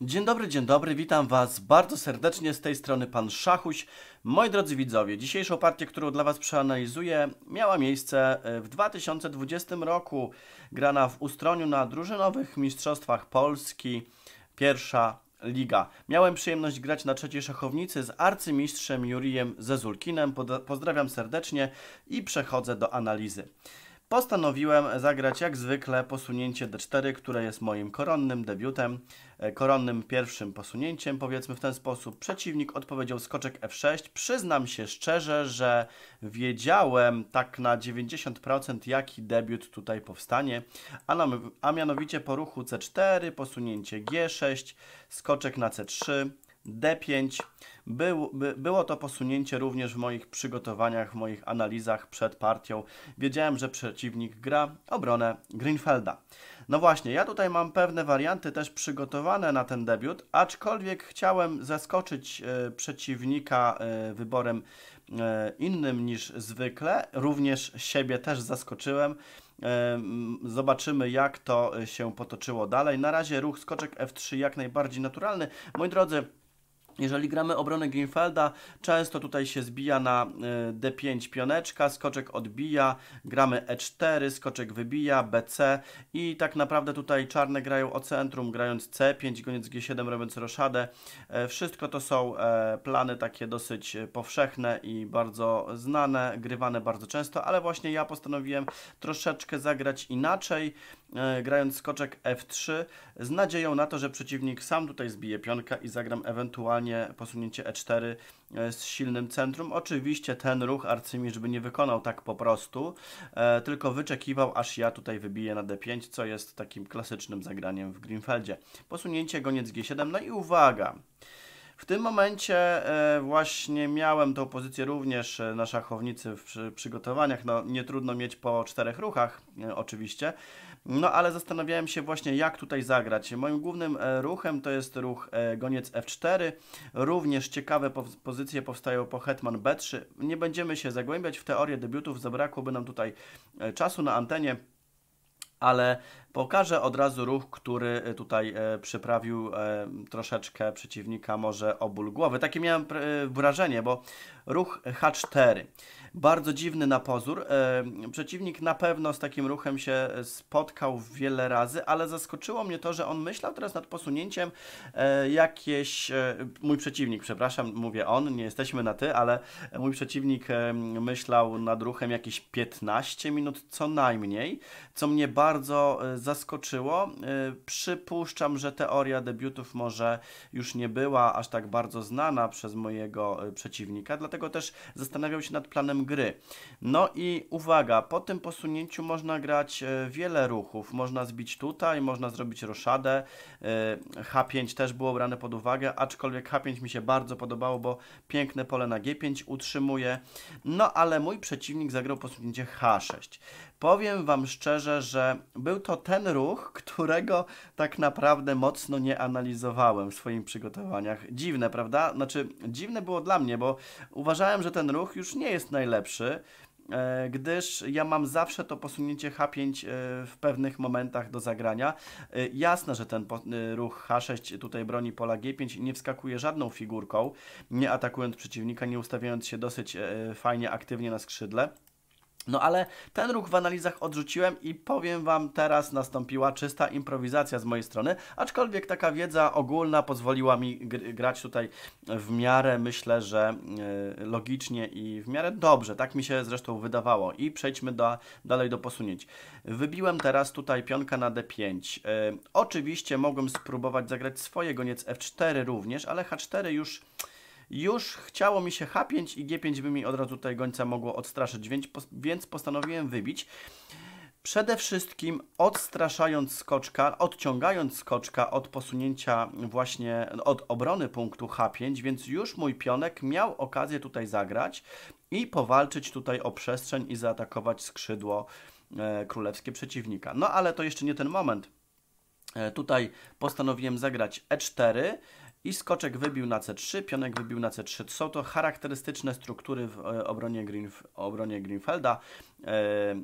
Dzień dobry, dzień dobry, witam Was bardzo serdecznie z tej strony Pan Szachuś. Moi drodzy widzowie, dzisiejszą partię, którą dla Was przeanalizuję, miała miejsce e, w 2020 roku, grana w Ustroniu na drużynowych mistrzostwach Polski, pierwsza liga. Miałem przyjemność grać na trzeciej szachownicy z arcymistrzem Jurijem Zezulkinem. Pozdrawiam serdecznie i przechodzę do analizy postanowiłem zagrać jak zwykle posunięcie D4, które jest moim koronnym debiutem, e, koronnym pierwszym posunięciem, powiedzmy w ten sposób. Przeciwnik odpowiedział skoczek F6. Przyznam się szczerze, że wiedziałem tak na 90% jaki debiut tutaj powstanie, a, a mianowicie po ruchu C4, posunięcie G6, skoczek na C3, D5. Był, by, było to posunięcie również w moich przygotowaniach, w moich analizach przed partią. Wiedziałem, że przeciwnik gra obronę Greenfelda. No właśnie, ja tutaj mam pewne warianty też przygotowane na ten debiut, aczkolwiek chciałem zaskoczyć y, e, przeciwnika y, wyborem y, innym niż zwykle. Również siebie też zaskoczyłem. Zobaczymy, jak to się potoczyło dalej. Na razie ruch skoczek F3 jak najbardziej naturalny. Moi drodzy, jeżeli gramy obronę Greenfelda, często tutaj się zbija na e, D5 pioneczka, skoczek odbija, gramy E4, skoczek wybija, BC i tak naprawdę tutaj czarne grają o centrum, grając C5, goniec G7, robiąc roszadę. E, wszystko to są e, plany takie dosyć powszechne i bardzo znane, grywane bardzo często, ale właśnie ja postanowiłem troszeczkę zagrać inaczej. E, grając skoczek F3 z nadzieją na to, że przeciwnik sam tutaj zbije pionka i zagram ewentualnie posunięcie E4 e, z silnym centrum. Oczywiście ten ruch arcymistrz by nie wykonał tak po prostu, e, tylko wyczekiwał aż ja tutaj wybiję na D5, co jest takim klasycznym zagraniem w Greenfeldzie. Posunięcie goniec G7, no i uwaga! W tym momencie właśnie miałem tą pozycję również na szachownicy w przygotowaniach. No, nie trudno mieć po czterech ruchach, oczywiście. No ale zastanawiałem się właśnie jak tutaj zagrać. Moim głównym e, ruchem to jest ruch e, goniec f4. Również ciekawe pozycje powstają po hetman b3. Nie będziemy się zagłębiać w teorię debiutów, zabrakłoby nam tutaj e, czasu na antenie ale Pokażę od razu ruch, który e, tutaj e, przyprawił e, troszeczkę przeciwnika może o ból głowy. Takie miałem wrażenie, bo ruch H4. Bardzo dziwny na pozór. Przeciwnik na pewno z takim ruchem się spotkał wiele razy, ale zaskoczyło mnie to, że on myślał teraz nad posunięciem jakieś... Mój przeciwnik, przepraszam, mówię on, nie jesteśmy na ty, ale mój przeciwnik myślał nad ruchem jakieś 15 minut co najmniej, co mnie bardzo zaskoczyło. Y, przypuszczam, że teoria debiutów może już nie była aż tak bardzo znana przez mojego y, przeciwnika, dlatego też zastanawiał się nad planem gry. No i uwaga, po tym posunięciu można grać y, wiele ruchów. Można zbić tutaj, można zrobić roszadę. H5 też było brane pod uwagę, aczkolwiek H5 mi się bardzo podobało, bo piękne pole na G5 utrzymuje. No ale mój przeciwnik zagrał posunięcie H6. Powiem Wam szczerze, że był to ten ruch, którego tak naprawdę mocno nie analizowałem w swoich przygotowaniach. Dziwne, prawda? Znaczy, dziwne było dla mnie, bo uważałem, że ten ruch już nie jest najlepszy e, gdyż ja mam zawsze to posunięcie H5 e, w pewnych momentach do zagrania. E, jasne, że ten ruch H6 tutaj broni pola G5 nie wskakuje żadną figurką, nie atakując przeciwnika, nie ustawiając się dosyć fajnie aktywnie na skrzydle. No ale ten ruch w analizach odrzuciłem i powiem Wam, teraz nastąpiła czysta improwizacja z mojej strony, aczkolwiek taka wiedza ogólna pozwoliła mi grać tutaj w miarę, myślę, że yy, logicznie i w miarę dobrze. Tak mi się zresztą wydawało. I przejdźmy do, dalej do posunięć. Wybiłem teraz tutaj pionka na d5. Yy, e, oczywiście mogłem spróbować zagrać swoje goniec f4 również, ale h4 już... Już chciało mi się H5 i G5 by mi od razu tutaj gońca mogło odstraszyć, więc postanowiłem wybić. Przede wszystkim odstraszając skoczka, odciągając skoczka od posunięcia właśnie od obrony punktu H5, więc już mój pionek miał okazję tutaj zagrać i powalczyć tutaj o przestrzeń i zaatakować skrzydło e, królewskie przeciwnika. No ale to jeszcze nie ten moment. E, tutaj postanowiłem zagrać E4, i skoczek wybił na C3, pionek wybił na C3. Są to charakterystyczne struktury w e, obronie, Greenf obronie Greenfelda. E,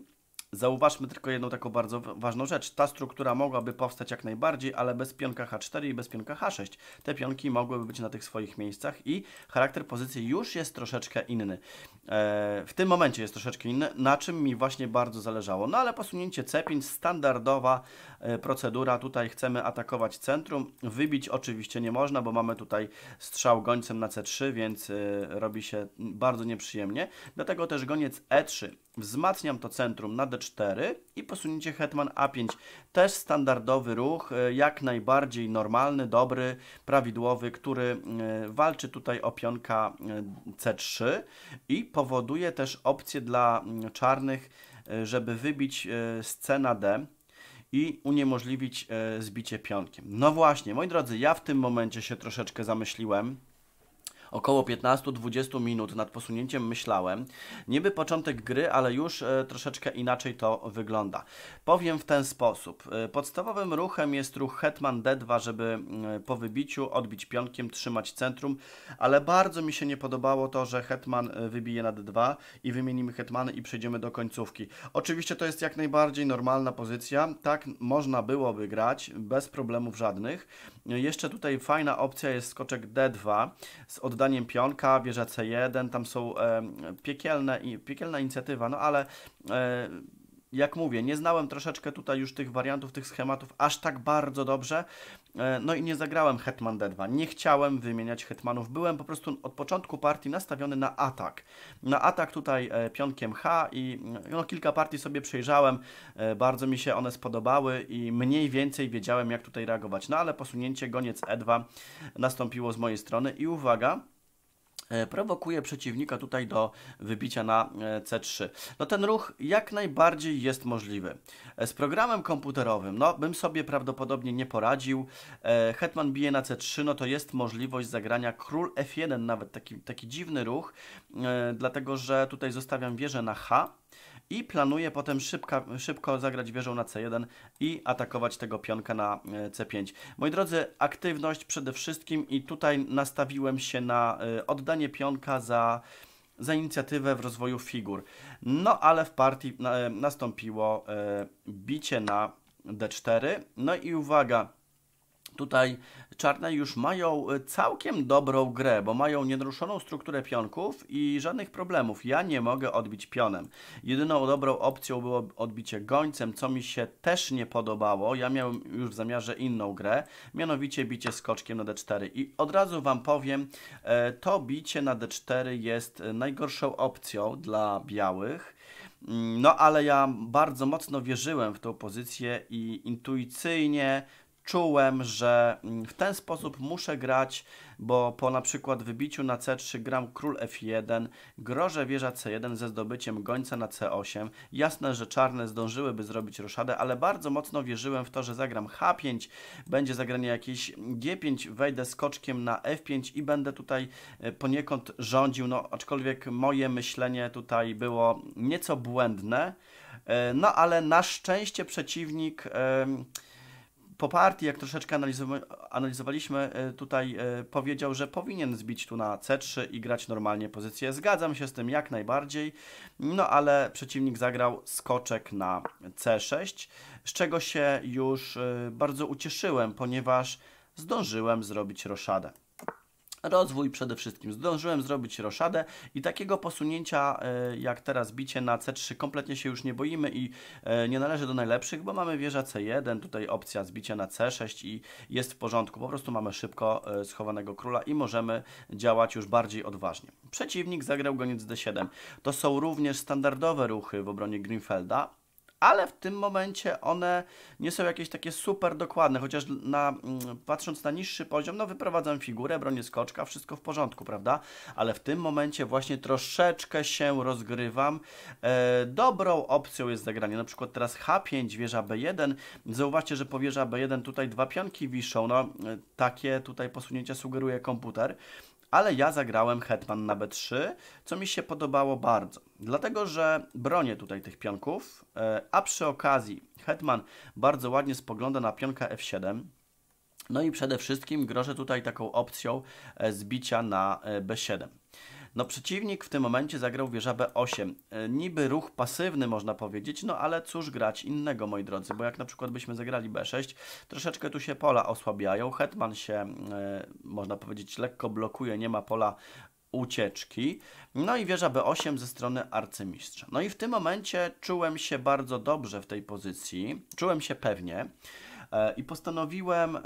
Zauważmy tylko jedną taką bardzo ważną rzecz. Ta struktura mogłaby powstać jak najbardziej, ale bez pionka H4 i bez pionka H6. Te pionki mogłyby być na tych swoich miejscach i charakter pozycji już jest troszeczkę inny. E, w tym momencie jest troszeczkę inny, na czym mi właśnie bardzo zależało. No ale posunięcie C5, standardowa e, procedura. Tutaj chcemy atakować centrum. Wybić oczywiście nie można, bo mamy tutaj strzał gońcem na C3, więc e, robi się bardzo nieprzyjemnie. Dlatego też goniec E3 Wzmacniam to centrum na d4 i posunięcie hetman a5. Też standardowy ruch, e, jak najbardziej normalny, dobry, prawidłowy, który e, walczy tutaj o pionka e, c3 i powoduje też opcję dla mm, czarnych, żeby wybić scena d i uniemożliwić zbicie pionkiem. No właśnie, moi drodzy, ja w tym momencie się troszeczkę zamyśliłem, około 15-20 minut nad posunięciem myślałem. Niby początek gry, ale już e, troszeczkę inaczej to wygląda. Powiem w ten sposób. E, podstawowym ruchem jest ruch Hetman D2, żeby mm, po wybiciu odbić pionkiem, trzymać centrum, ale bardzo mi się nie podobało to, że Hetman e, wybije na D2 i wymienimy Hetmany i przejdziemy do końcówki. Oczywiście to jest jak najbardziej normalna pozycja, tak można byłoby grać, bez problemów żadnych. Jeszcze tutaj fajna opcja jest skoczek D2 z oddaniem zdaniem Pionka, Wieża C1, tam są e, piekielne, i, piekielna inicjatywa, no ale e, jak mówię, nie znałem troszeczkę tutaj już tych wariantów, tych schematów aż tak bardzo dobrze, e, no i nie zagrałem Hetman D2, nie chciałem wymieniać Hetmanów, byłem po prostu od początku partii nastawiony na atak, na atak tutaj e, Pionkiem H i no, kilka partii sobie przejrzałem, e, bardzo mi się one spodobały i mniej więcej wiedziałem jak tutaj reagować, no ale posunięcie goniec E2 nastąpiło z mojej strony i uwaga, E, prowokuje przeciwnika tutaj do wybicia na e, C3. No ten ruch jak najbardziej jest możliwy. E, z programem komputerowym, no bym sobie prawdopodobnie nie poradził. Hetman bije na C3, no to jest możliwość zagrania król F1, nawet taki, taki dziwny ruch, dlatego że tutaj zostawiam wieżę na H i planuje potem szybka, szybko zagrać wieżą na C1 i atakować tego pionka na e, C5. Moi drodzy, aktywność przede wszystkim i tutaj nastawiłem się na e, oddanie pionka za za inicjatywę w rozwoju figur. No ale w partii e, nastąpiło bicie na D4. No i uwaga, tutaj czarne już mają e, całkiem dobrą grę, bo mają nienaruszoną strukturę pionków i żadnych problemów. Ja nie mogę odbić pionem. Jedyną dobrą opcją było odbicie gońcem, co mi się też nie podobało. Ja miałem już w zamiarze inną grę, mianowicie bicie skoczkiem na d4. I od razu Wam powiem, e, to bicie na d4 jest e, najgorszą opcją dla białych. Mm, no ale ja bardzo mocno wierzyłem w tą pozycję i intuicyjnie czułem, że mm, w ten sposób muszę grać, bo po na przykład wybiciu na C3 gram król F1, grożę wieża C1 ze zdobyciem gońca na C8. Jasne, że czarne zdążyłyby zrobić roszadę, ale bardzo mocno wierzyłem w to, że zagram H5, będzie zagranie jakieś G5, wejdę skoczkiem na F5 i będę tutaj e, poniekąd rządził, no aczkolwiek moje myślenie tutaj było nieco błędne, e, no ale na szczęście przeciwnik... Yy, po partii, jak troszeczkę analizowaliśmy, e, tutaj e, powiedział, że powinien zbić tu na C3 i grać normalnie pozycję. Zgadzam się z tym jak najbardziej, no ale przeciwnik zagrał skoczek na C6, z czego się już e, bardzo ucieszyłem, ponieważ zdążyłem zrobić roszadę. Rozwój przede wszystkim. Zdążyłem zrobić roszadę i takiego posunięcia e, jak teraz bicie na C3 kompletnie się już nie boimy i e, nie należy do najlepszych, bo mamy wieża C1, tutaj opcja zbicia na C6 i jest w porządku. Po prostu mamy szybko e, schowanego króla i możemy działać już bardziej odważnie. Przeciwnik zagrał goniec D7. To są również standardowe ruchy w obronie Greenfelda, ale w tym momencie one nie są jakieś takie super dokładne, chociaż na, mm, patrząc na niższy poziom, no wyprowadzam figurę, bronię skoczka, wszystko w porządku, prawda? Ale w tym momencie właśnie troszeczkę się rozgrywam. E, dobrą opcją jest zagranie, na przykład teraz H5, wieża B1. Zauważcie, że po wieża B1 tutaj dwa pionki wiszą, no e, takie tutaj posunięcia sugeruje komputer ale ja zagrałem hetman na b3, co mi się podobało bardzo, dlatego że bronię tutaj tych pionków, e, a przy okazji hetman bardzo ładnie spogląda na pionka f7, no i przede wszystkim grożę tutaj taką opcją e, zbicia na e, b7. No przeciwnik w tym momencie zagrał wieża B8. E, niby ruch pasywny można powiedzieć, no ale cóż grać innego moi drodzy, bo jak na przykład byśmy zagrali B6, troszeczkę tu się pola osłabiają, hetman się e, można powiedzieć lekko blokuje, nie ma pola ucieczki. No i wieża B8 ze strony arcymistrza. No i w tym momencie czułem się bardzo dobrze w tej pozycji, czułem się pewnie e, i postanowiłem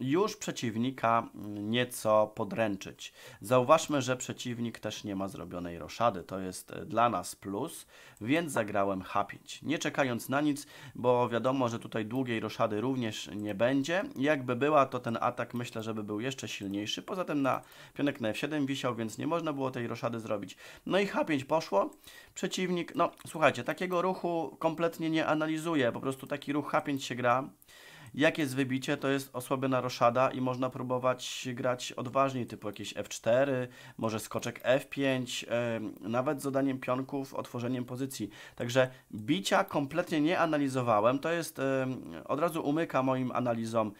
już przeciwnika mm, nieco podręczyć. Zauważmy, że przeciwnik też nie ma zrobionej roszady, to jest e, dla nas plus, więc zagrałem H5. Nie czekając na nic, bo wiadomo, że tutaj długiej roszady również nie będzie. Jakby była, to ten atak myślę, żeby był jeszcze silniejszy. Poza tym na pionek na F7 wisiał, więc nie można było tej roszady zrobić. No i H5 poszło. Przeciwnik, no słuchajcie, takiego ruchu kompletnie nie analizuje, po prostu taki ruch H5 się gra. Jak jest wybicie, to jest osłabiona roszada i można próbować grać odważniej, typu jakieś F4, może skoczek F5, nawet z dodaniem pionków, otworzeniem pozycji. Także bicia kompletnie nie analizowałem, to jest, od razu umyka moim analizom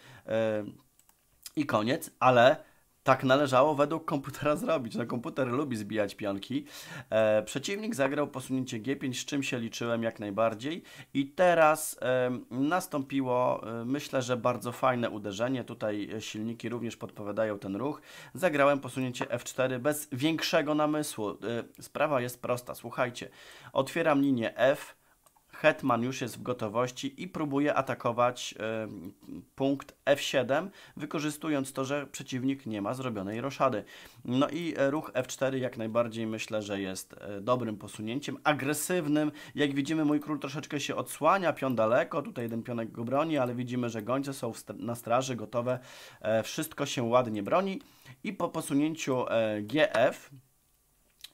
i koniec, ale tak należało według komputera zrobić. No, komputer lubi zbijać pionki. E, przeciwnik zagrał posunięcie G5, z czym się liczyłem jak najbardziej. I teraz e, nastąpiło, e, myślę, że bardzo fajne uderzenie. Tutaj e, silniki również podpowiadają ten ruch. Zagrałem posunięcie F4 bez większego namysłu. E, sprawa jest prosta, słuchajcie. Otwieram linię F, Hetman już jest w gotowości i próbuje atakować e, punkt F7, wykorzystując to, że przeciwnik nie ma zrobionej roszady. No i e, ruch F4 jak najbardziej myślę, że jest e, dobrym posunięciem, agresywnym. Jak widzimy, mój król troszeczkę się odsłania, pion daleko, tutaj jeden pionek go broni, ale widzimy, że gońce są na straży, gotowe, wszystko się ładnie broni. I po posunięciu GF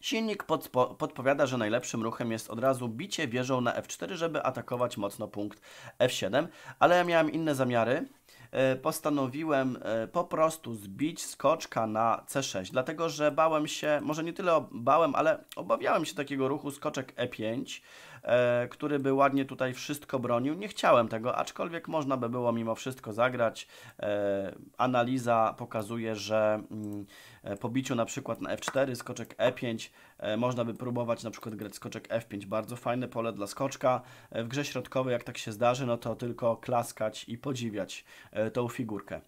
Silnik podpo podpowiada, że najlepszym ruchem jest od razu bicie wieżą na F4, żeby atakować mocno punkt F7, ale ja miałem inne zamiary. E, postanowiłem e, po prostu zbić skoczka na C6, dlatego że bałem się, może nie tyle bałem, ale obawiałem się takiego ruchu skoczek E5, E, który by ładnie tutaj wszystko bronił. Nie chciałem tego, aczkolwiek można by było mimo wszystko zagrać. E, analiza pokazuje, że mm, e, po biciu na przykład na F4, skoczek E5, można by próbować na przykład grać skoczek F5. Bardzo fajne pole dla skoczka. W grze środkowej, jak tak się zdarzy, no to tylko klaskać i podziwiać tą figurkę.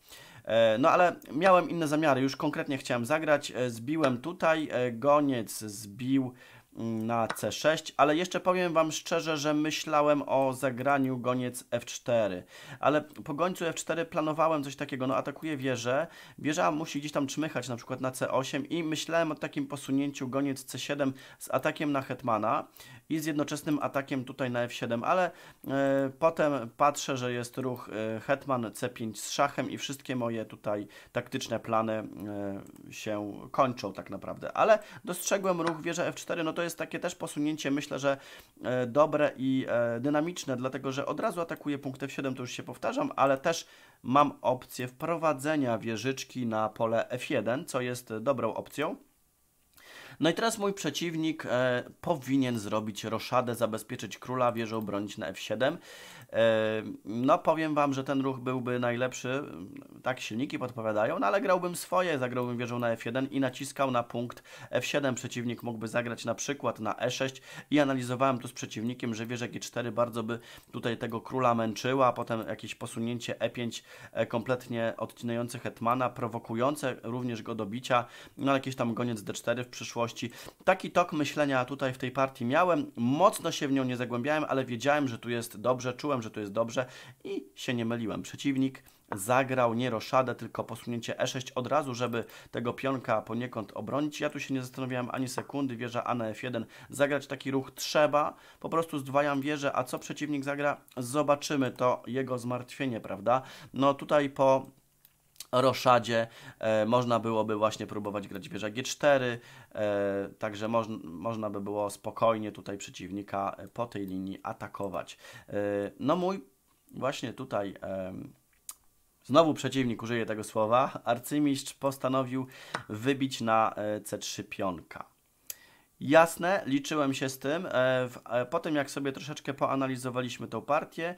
No ale miałem inne zamiary, już konkretnie chciałem zagrać. Zbiłem tutaj, goniec zbił na C6, ale jeszcze powiem Wam szczerze, że myślałem o zagraniu goniec F4, ale po gońcu F4 planowałem coś takiego, no atakuje wieżę, wieża musi gdzieś tam czmychać na przykład na C8 i myślałem o takim posunięciu goniec C7 z atakiem na hetmana i z jednoczesnym atakiem tutaj na f7, ale y, potem patrzę, że jest ruch e, hetman c5 z szachem i wszystkie moje tutaj taktyczne plany y, się kończą tak naprawdę. Ale dostrzegłem ruch wieża f4, no to jest takie też posunięcie, myślę, że dobre i dynamiczne, dlatego że od razu atakuję punkt f7, to już się powtarzam, ale też mam opcję wprowadzenia wieżyczki na pole f1, co jest dobrą opcją. No i teraz mój przeciwnik e, powinien zrobić roszadę, zabezpieczyć króla, wieżę bronić na f7. E, no powiem Wam, że ten ruch byłby najlepszy, tak silniki podpowiadają, no ale grałbym swoje, zagrałbym wieżą na f1 i naciskał na punkt f7. Przeciwnik mógłby zagrać na przykład na e6 i analizowałem tu z przeciwnikiem, że wieża g4 bardzo by tutaj tego króla męczyła, a potem jakieś posunięcie e5 e, kompletnie odcinające hetmana, prowokujące również go do bicia, no jakiś tam goniec d4 w przyszłości Taki tok myślenia tutaj w tej partii miałem, mocno się w nią nie zagłębiałem, ale wiedziałem, że tu jest dobrze, czułem, że tu jest dobrze i się nie myliłem. Przeciwnik zagrał nie roszadę, tylko posunięcie e6 od razu, żeby tego pionka poniekąd obronić. Ja tu się nie zastanawiałem ani sekundy, wieża a na f1. Zagrać taki ruch trzeba, po prostu zdwajam wieżę, a co przeciwnik zagra? Zobaczymy to jego zmartwienie, prawda? No tutaj po roszadzie e, można byłoby właśnie próbować grać wieża G4, e, także moż, można by było spokojnie tutaj przeciwnika e, po tej linii atakować. E, no mój właśnie tutaj... E, znowu przeciwnik użyje tego słowa. Arcymistrz postanowił wybić na e, C3 pionka. Jasne, liczyłem się z tym. Po tym, jak sobie troszeczkę poanalizowaliśmy tą partię,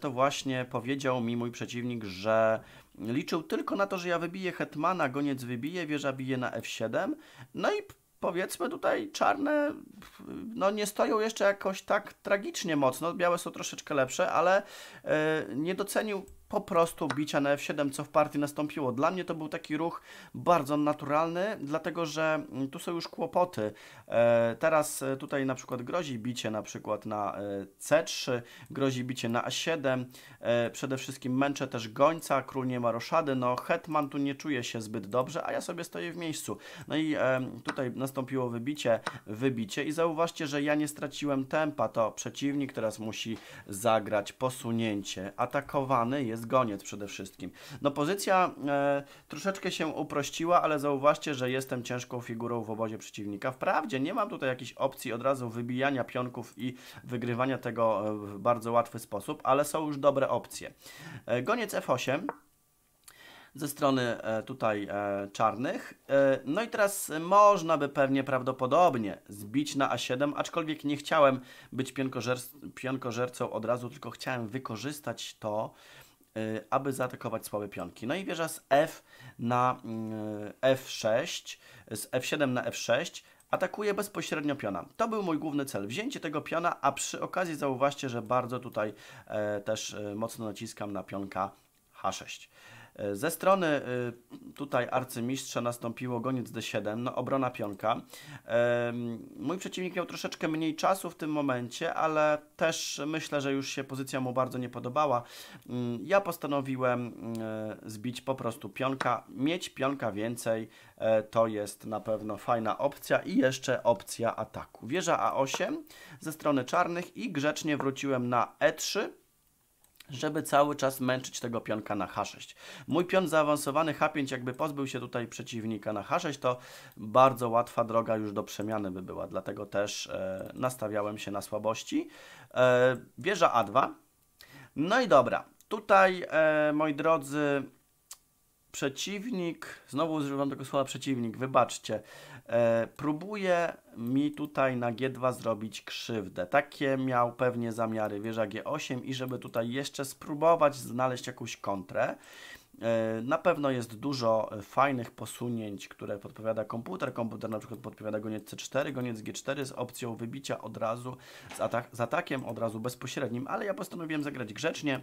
to właśnie powiedział mi mój przeciwnik, że Liczył tylko na to, że ja wybiję hetmana, goniec wybije, wieża bije na f7. No i powiedzmy tutaj czarne no nie stoją jeszcze jakoś tak tragicznie mocno, białe są troszeczkę lepsze, ale yy, nie docenił po prostu bicia na F7, co w partii nastąpiło. Dla mnie to był taki ruch bardzo naturalny, dlatego że mm, tu są już kłopoty. E, teraz e, tutaj na przykład grozi bicie na przykład na e, C3, grozi bicie na A7, przede wszystkim męczę też gońca, król nie ma roszady, no hetman tu nie czuje się zbyt dobrze, a ja sobie stoję w miejscu. No i tutaj nastąpiło wybicie, wybicie i zauważcie, że ja nie straciłem tempa, to przeciwnik teraz musi zagrać posunięcie. Atakowany jest jest goniec przede wszystkim. No pozycja e, troszeczkę się uprościła, ale zauważcie, że jestem ciężką figurą w obozie przeciwnika. Wprawdzie nie mam tutaj jakiejś opcji od razu wybijania pionków i wygrywania tego e, w bardzo łatwy sposób, ale są już dobre opcje. E, goniec F8 ze strony e, tutaj e, czarnych. No i teraz można by pewnie prawdopodobnie zbić na A7, aczkolwiek nie chciałem być pionkożerc pionkożercą od razu, tylko chciałem wykorzystać to, Y, aby zaatakować słabe pionki. No i wieża z F na y, F6, z F7 na F6 atakuje bezpośrednio piona. To był mój główny cel, wzięcie tego piona, a przy okazji zauważcie, że bardzo tutaj e, też e, mocno naciskam na pionka H6. E, ze strony y, tutaj arcymistrza nastąpiło goniec d7, no obrona pionka. E, mój przeciwnik miał troszeczkę mniej czasu w tym momencie, ale też myślę, że już się pozycja mu bardzo nie podobała. Mm, ja postanowiłem y, zbić po prostu pionka. Mieć pionka więcej e, to jest na pewno fajna opcja i jeszcze opcja ataku. Wieża A8 ze strony czarnych i grzecznie wróciłem na E3 żeby cały czas męczyć tego pionka na H6. Mój pion zaawansowany H5 jakby pozbył się tutaj przeciwnika na H6, to bardzo łatwa droga już do przemiany by była, dlatego też e, nastawiałem się na słabości. E, wieża A2. No i dobra, tutaj e, moi drodzy przeciwnik, znowu używam tego słowa przeciwnik, wybaczcie, e, próbuje mi tutaj na G2 zrobić krzywdę. Takie miał pewnie zamiary wieża G8 i żeby tutaj jeszcze spróbować znaleźć jakąś kontrę. E, na pewno jest dużo fajnych posunięć, które podpowiada komputer. Komputer na przykład podpowiada goniec C4, goniec G4 z opcją wybicia od razu, z, atak z atakiem od razu bezpośrednim, ale ja postanowiłem zagrać grzecznie.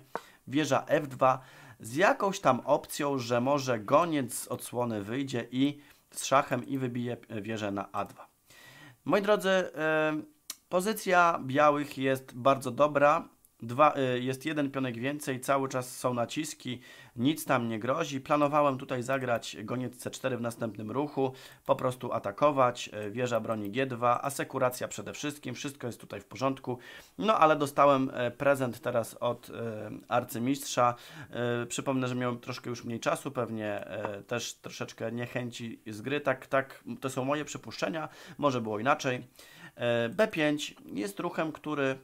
Wieża F2 z jakąś tam opcją, że może goniec z odsłony wyjdzie i z szachem i wybije e, wieżę na A2. Moi drodzy, e, pozycja białych jest bardzo dobra. Dwa, y, jest jeden pionek więcej, cały czas są naciski, nic tam nie grozi. Planowałem tutaj zagrać goniec C4 w następnym ruchu, po prostu atakować, y, wieża broni G2, asekuracja przede wszystkim, wszystko jest tutaj w porządku. No ale dostałem y, prezent teraz od arcymistrza. Przypomnę, że miałem troszkę już mniej czasu, pewnie też troszeczkę niechęci z gry. Tak, tak, to są moje przypuszczenia, może było inaczej. B5 jest ruchem, który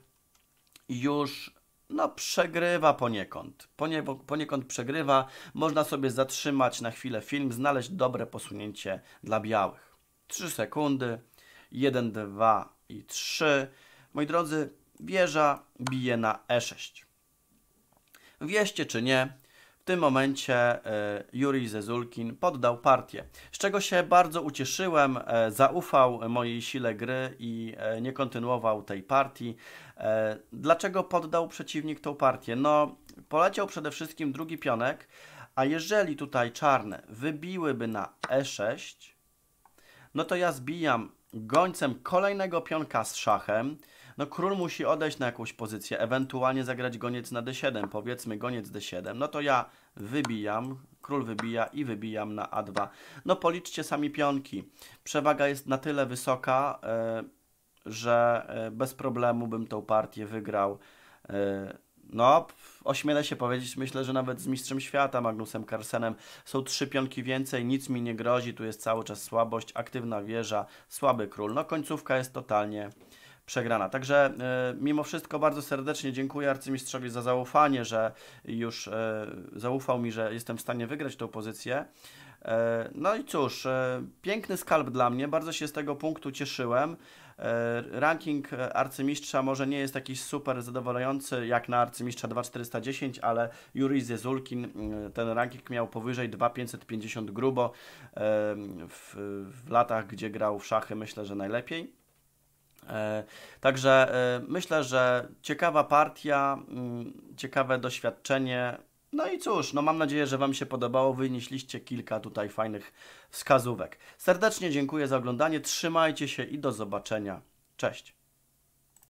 już no, przegrywa poniekąd. Ponie, poniekąd przegrywa. Można sobie zatrzymać na chwilę film, znaleźć dobre posunięcie dla białych. 3 sekundy, 1, 2 i 3. Moi drodzy, wieża bije na E6. Wieście czy nie, w tym momencie e, Juri Zezulkin poddał partię, z czego się bardzo ucieszyłem, e, zaufał mojej sile gry i e, nie kontynuował tej partii, E, dlaczego poddał przeciwnik tą partię? No, poleciał przede wszystkim drugi pionek, a jeżeli tutaj czarne wybiłyby na e6, no to ja zbijam gońcem kolejnego pionka z szachem. No król musi odejść na jakąś pozycję, ewentualnie zagrać goniec na d7, powiedzmy goniec d7. No to ja wybijam, król wybija i wybijam na a2. No policzcie sami pionki. Przewaga jest na tyle wysoka, yy, że e, bez problemu bym tą partię wygrał. E, no, ośmielę się powiedzieć, myślę, że nawet z mistrzem świata Magnusem Carsenem, są trzy pionki więcej, nic mi nie grozi, tu jest cały czas słabość, aktywna wieża, słaby król. No, końcówka jest totalnie przegrana. Także y, mimo wszystko bardzo serdecznie dziękuję arcymistrzowi za zaufanie, że już y, zaufał mi, że jestem w stanie wygrać tą pozycję. Y, no i cóż, piękny skalp dla mnie, bardzo się z tego punktu cieszyłem. E, ranking e, arcymistrza może nie jest jakiś super zadowalający jak na arcymistrza 2410, ale Juri Zezulkin mm, ten ranking miał powyżej 2550 grubo w, w latach, gdzie grał w szachy, myślę, że najlepiej. E, także myślę, że ciekawa partia, mm, ciekawe doświadczenie no i cóż, no mam nadzieję, że Wam się podobało. Wynieśliście kilka tutaj fajnych wskazówek. Serdecznie dziękuję za oglądanie. Trzymajcie się i do zobaczenia. Cześć.